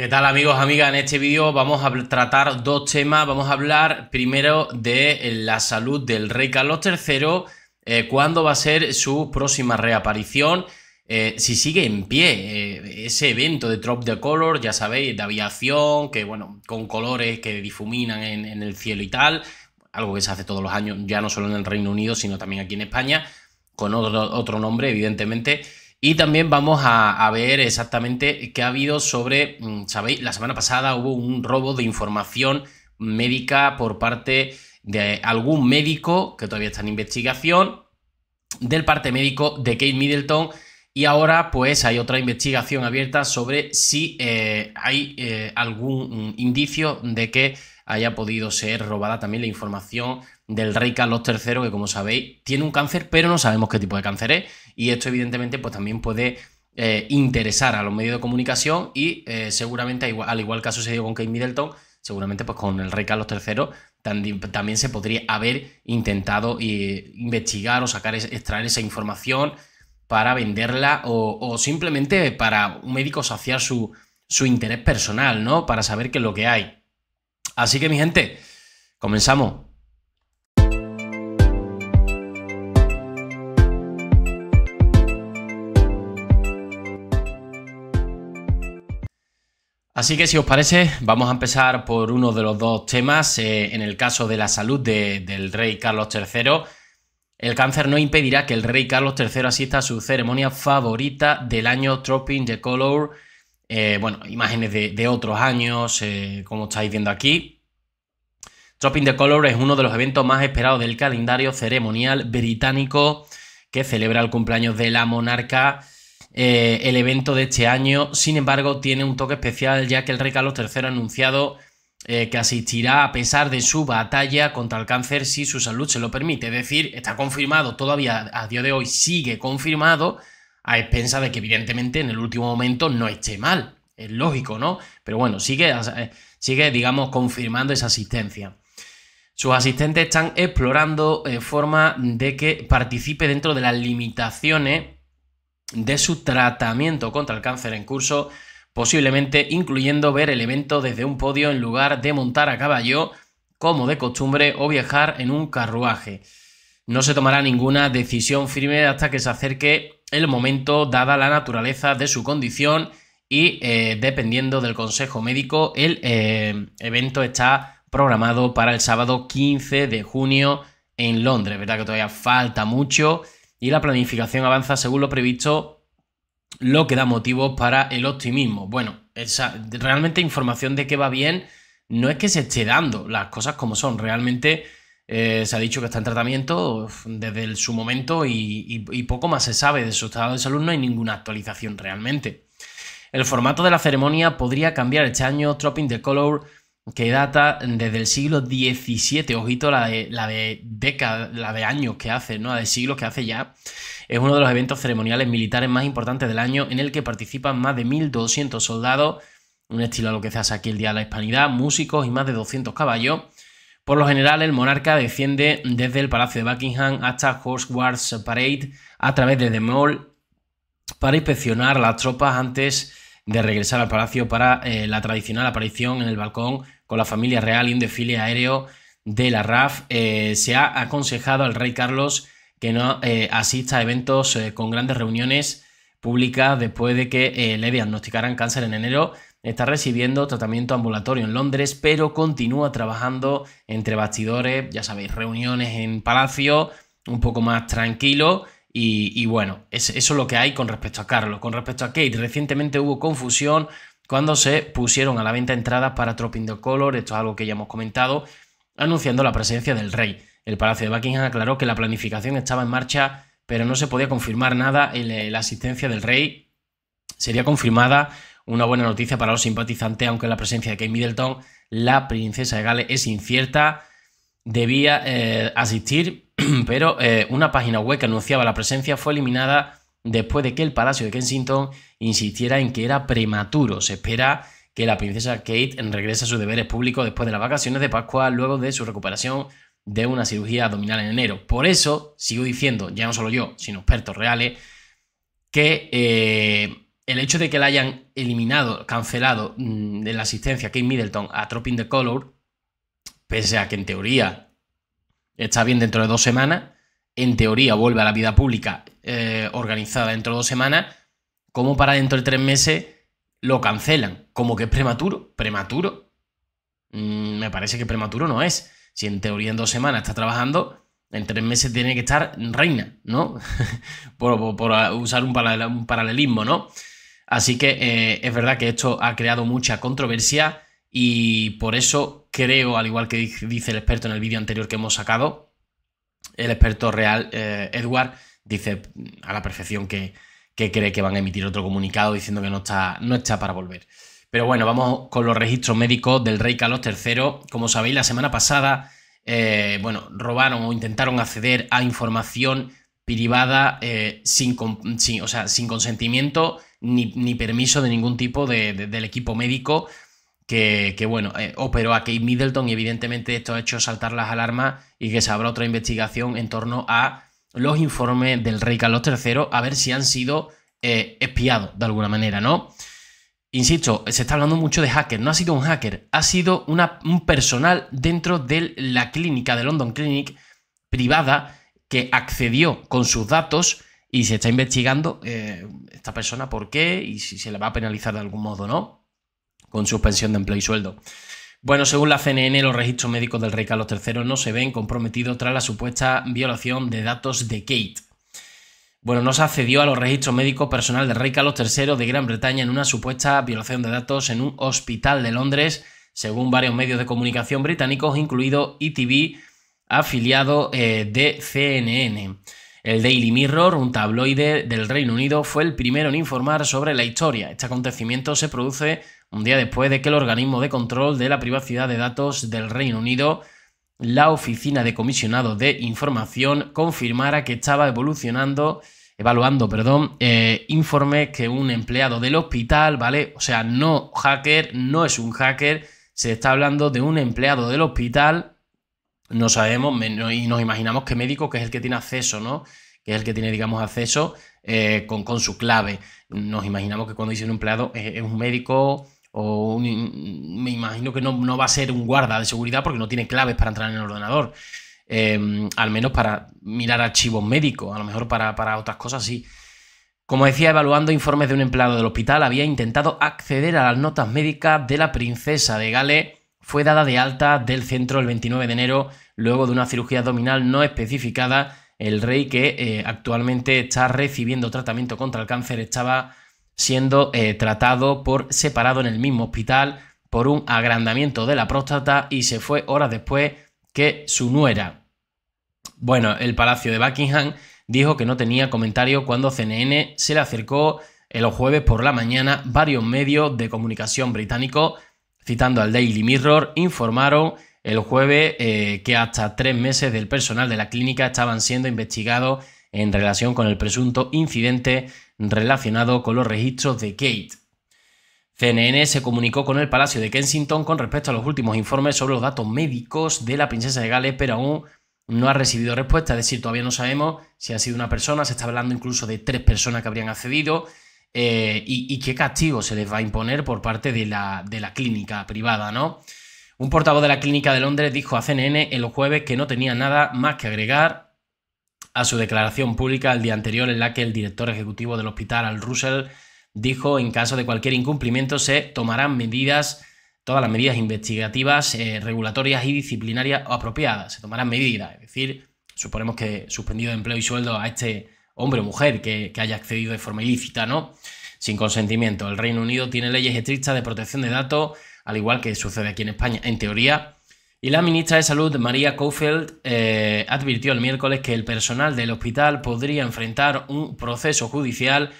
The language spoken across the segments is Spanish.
¿Qué tal amigos, amigas? En este vídeo vamos a tratar dos temas. Vamos a hablar primero de eh, la salud del rey Carlos III, eh, cuándo va a ser su próxima reaparición, eh, si sigue en pie ese evento de Drop de Color, ya sabéis, de aviación, que bueno, con colores que difuminan en, el cielo y tal, algo que se hace todos los años, ya no solo en el Reino Unido, sino también aquí en España, con otro nombre, evidentemente. Y también vamos a, ver exactamente qué ha habido sobre, mm, sabéis, la semana pasada hubo un robo de información médica por parte de algún médico que todavía está en investigación, del parte médico de Kate Middleton. Y ahora pues hay otra investigación abierta sobre si eh, hay eh, algún mm, indicio de que haya podido ser robada también la información del rey Carlos III, que como sabéis tiene un cáncer, pero no sabemos qué tipo de cáncer es y esto evidentemente pues también puede eh, interesar a los medios de comunicación y eh, seguramente al igual que se dio con Kate Middleton, seguramente pues con el rey Carlos III también, se podría haber intentado eh, investigar o sacar, extraer esa información para venderla o, simplemente para un médico saciar su, su interés personal, ¿no? Para saber qué es lo que hay. Así que mi gente, comenzamos. Así que si os parece, vamos a empezar por uno de los dos temas. Eh, en el caso de la salud del rey Carlos III, el cáncer no impedirá que el rey Carlos III asista a su ceremonia favorita del año Tropping the Color. Eh, bueno, imágenes de, otros años, eh, como estáis viendo aquí. Tropping the Color es uno de los eventos más esperados del calendario ceremonial británico que celebra el cumpleaños de la monarca. Eh, el evento de este año. Sin embargo, tiene un toque especial ya que el rey Carlos III ha anunciado eh, que asistirá a pesar de su batalla contra el cáncer si su salud se lo permite. Es decir, está confirmado, todavía a día de hoy sigue confirmado, a expensa de que evidentemente en el último momento no esté mal. Es lógico, ¿no? Pero bueno, sigue, eh, sigue digamos, confirmando esa asistencia. Sus asistentes están explorando eh, forma de que participe dentro de las limitaciones de su tratamiento contra el cáncer en curso, posiblemente incluyendo ver el evento desde un podio en lugar de montar a caballo, como de costumbre, o viajar en un carruaje. No se tomará ninguna decisión firme hasta que se acerque el momento, dada la naturaleza de su condición y eh, dependiendo del consejo médico, el eh, evento está programado para el sábado 15 de junio en Londres, ¿verdad? Que todavía falta mucho y la planificación avanza según lo previsto, lo que da motivos para el optimismo. Bueno, realmente información de que va bien no es que se esté dando las cosas como son, realmente eh, se ha dicho que está en tratamiento desde su momento y, poco más se sabe de su estado de salud, no hay ninguna actualización realmente. El formato de la ceremonia podría cambiar este año, dropping the Color que data desde el siglo XVII, ojito la de, la de década, la de años que hace, ¿no? La de siglos que hace ya. Es uno de los eventos ceremoniales militares más importantes del año en el que participan más de 1.200 soldados, un estilo a lo que se hace aquí el Día de la Hispanidad, músicos y más de 200 caballos. Por lo general, el monarca desciende desde el Palacio de Buckingham hasta Horse Parade a través de The Mall para inspeccionar las tropas antes de regresar al palacio para eh, la tradicional aparición en el balcón con la familia real y un desfile aéreo de la RAF. Eh, se ha aconsejado al rey Carlos que no eh, asista a eventos con grandes reuniones públicas después de que le diagnosticaran cáncer en enero. Está recibiendo tratamiento ambulatorio en Londres, pero continúa trabajando entre bastidores, ya sabéis, reuniones en palacio, un poco más tranquilo y, bueno, eso es lo que hay con respecto a Carlos. Con respecto a Kate, recientemente hubo confusión cuando se pusieron a la venta entradas para Tropping the Color, esto es algo que ya hemos comentado, anunciando la presencia del rey. El Palacio de Buckingham aclaró que la planificación estaba en marcha, pero no se podía confirmar nada. La asistencia del rey sería confirmada. Una buena noticia para los simpatizantes, aunque la presencia de Kate Middleton, la princesa de Gales, es incierta debía eh, asistir, pero eh, una página web que anunciaba la presencia fue eliminada después de que el Palacio de Kensington insistiera en que era prematuro. Se espera que la princesa Kate regrese a sus deberes públicos después de las vacaciones de Pascua, luego de su recuperación de una cirugía abdominal en enero. Por eso, sigo diciendo, ya no solo yo, sino expertos reales, que eh, el hecho de que la hayan eliminado, cancelado mm, de la asistencia a Kate Middleton a Tropping the Color pese a que en teoría está bien dentro de dos semanas, en teoría vuelve a la vida pública eh, organizada dentro de dos semanas, como para dentro de tres meses lo cancelan, como que es prematuro, prematuro. Mm, me parece que prematuro no es. Si en teoría en dos semanas está trabajando, en tres meses tiene que estar reina, ¿no? por, usar un, paralelismo, ¿no? Así que eh, es verdad que esto ha creado mucha controversia y por eso creo, al igual que dice el experto en el vídeo anterior que hemos sacado, el experto real, eh, Edward, dice a la perfección que, cree que van a emitir otro comunicado diciendo que no está, no está para volver. Pero bueno, vamos con los registros médicos del rey Carlos III. Como sabéis, la semana pasada, eh, bueno, robaron o intentaron acceder a información privada eh, sin, o sin consentimiento ni, permiso de ningún tipo del equipo médico que, bueno, eh, operó oh, a Kate Middleton y evidentemente esto ha hecho saltar las alarmas y que se habrá otra investigación en torno a los informes del rey Carlos III a ver si han sido eh, espiados de alguna manera, ¿no? Insisto, se está hablando mucho de hacker, no ha sido un hacker, ha sido un personal dentro de la clínica, de London Clinic, privada, que accedió con sus datos y se está investigando eh, esta persona por qué y si se le va a penalizar de algún modo, ¿no? con suspensión de empleo y sueldo. Bueno, según la CNN, los registros médicos del rey Carlos III no se ven comprometidos tras la supuesta violación de datos de Kate. Bueno, no se accedió a los registros médicos personal del rey Carlos III de Gran Bretaña en una supuesta violación de datos en un hospital de Londres, según varios medios de comunicación británicos, incluido ETV, afiliado eh, de CNN. El Daily Mirror, un tabloide del Reino Unido, fue el primero en informar sobre la historia. Este acontecimiento se produce un día después de que el organismo de control de la privacidad de datos del Reino Unido, la Oficina de comisionados de Información, confirmara que estaba evolucionando, evaluando, perdón, eh, informes que un empleado del hospital, ¿vale? O sea, no hacker, no es un hacker, se está hablando de un empleado del hospital, no sabemos y nos imaginamos que médico, que es el que tiene acceso, ¿no? Que es el que tiene, digamos, acceso eh, con, su clave. Nos imaginamos que cuando dice un empleado eh, es un médico o me imagino que no, va a ser un guarda de seguridad porque no tiene claves para entrar en el ordenador. Em, al menos para mirar archivos médicos, a lo mejor para, otras cosas sí. Como decía, evaluando informes de un empleado del hospital, había intentado acceder a las notas médicas de la princesa de Gales. Fue dada de alta del centro el 29 de enero, luego de una cirugía abdominal no especificada. El rey, que eh, actualmente está recibiendo tratamiento contra el cáncer, estaba siendo eh, tratado por separado en el mismo hospital por un agrandamiento de la próstata y se fue horas después que su nuera. Bueno, el Palacio de Buckingham dijo que no tenía comentario cuando CNN se le acercó el jueves por la mañana varios medios de comunicación británicos, citando al Daily Mirror, informaron el jueves eh, que hasta tres meses del personal de la clínica estaban siendo investigados en relación con el presunto incidente relacionado con los registros de Kate. CNN se comunicó con el Palacio de Kensington con respecto a los últimos informes sobre los datos médicos de la princesa de Gales, pero aún no ha recibido respuesta. Es decir, todavía no sabemos si ha sido una persona, se está hablando incluso de tres personas que habrían accedido eh, y, qué castigo se les va a imponer por parte de la, de la clínica privada, ¿no? Un portavoz de la clínica de Londres dijo a CNN el jueves que no tenía nada más que agregar a su declaración pública el día anterior en la que el director ejecutivo del hospital Al Russell dijo en caso de cualquier incumplimiento se tomarán medidas todas las medidas investigativas, eh, regulatorias y disciplinarias apropiadas. Se tomarán medidas, es decir, suponemos que suspendido de empleo y sueldo a este hombre o mujer que, que haya accedido de forma ilícita, ¿no? Sin consentimiento. El Reino Unido tiene leyes estrictas de protección de datos, al igual que sucede aquí en España. En teoría, y la ministra de Salud, María cofield eh, advirtió el miércoles que el personal del hospital podría enfrentar un proceso judicial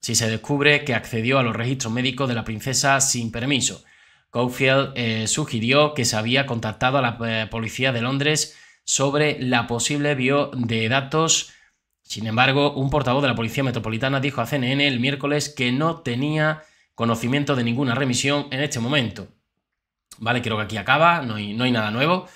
si se descubre que accedió a los registros médicos de la princesa sin permiso. cofield eh, sugirió que se había contactado a la eh, policía de Londres sobre la posible bio de datos. Sin embargo, un portavoz de la Policía Metropolitana dijo a CNN el miércoles que no tenía conocimiento de ninguna remisión en este momento. Vale, creo que aquí acaba, no hay, nada nuevo.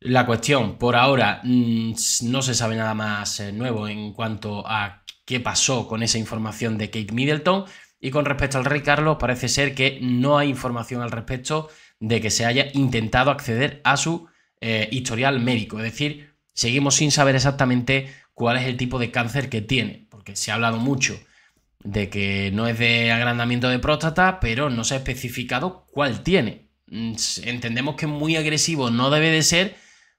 La cuestión, por ahora mm, no se sabe nada más eh, nuevo en cuanto a qué pasó con esa información de Kate Middleton. Y con respecto al rey Carlos, parece ser que no hay información al respecto de que se haya intentado acceder a su eh, historial médico. Es decir, seguimos sin saber exactamente cuál es el tipo de cáncer que tiene, porque se ha hablado mucho de que no es de agrandamiento de próstata, pero no se ha especificado cuál tiene. Mm, entendemos que es muy agresivo, no debe de ser,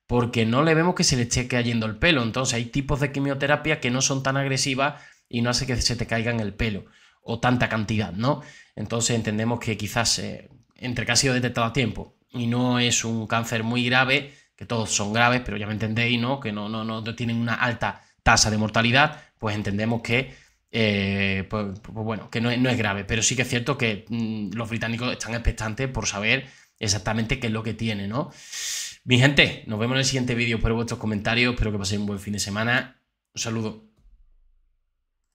porque no le vemos que se le esté cayendo el pelo. Entonces hay tipos de quimioterapia que no son tan agresivas y no hace que se te caigan el pelo o tanta cantidad, ¿no? Entonces entendemos que quizás eh, entre que ha sido detectado a tiempo y no es un cáncer muy grave, que todos son graves, pero ya me entendéis, ¿no? Que no, no, no tienen una alta tasa de mortalidad, pues entendemos que eh, pues, pues, pues, bueno, que no es, grave, pero sí que es cierto que mm, los británicos están expectantes por saber exactamente qué es lo que tiene, ¿no? Mi gente, nos vemos en el siguiente vídeo. Espero vuestros comentarios. Espero que paséis un buen fin de semana. Un saludo.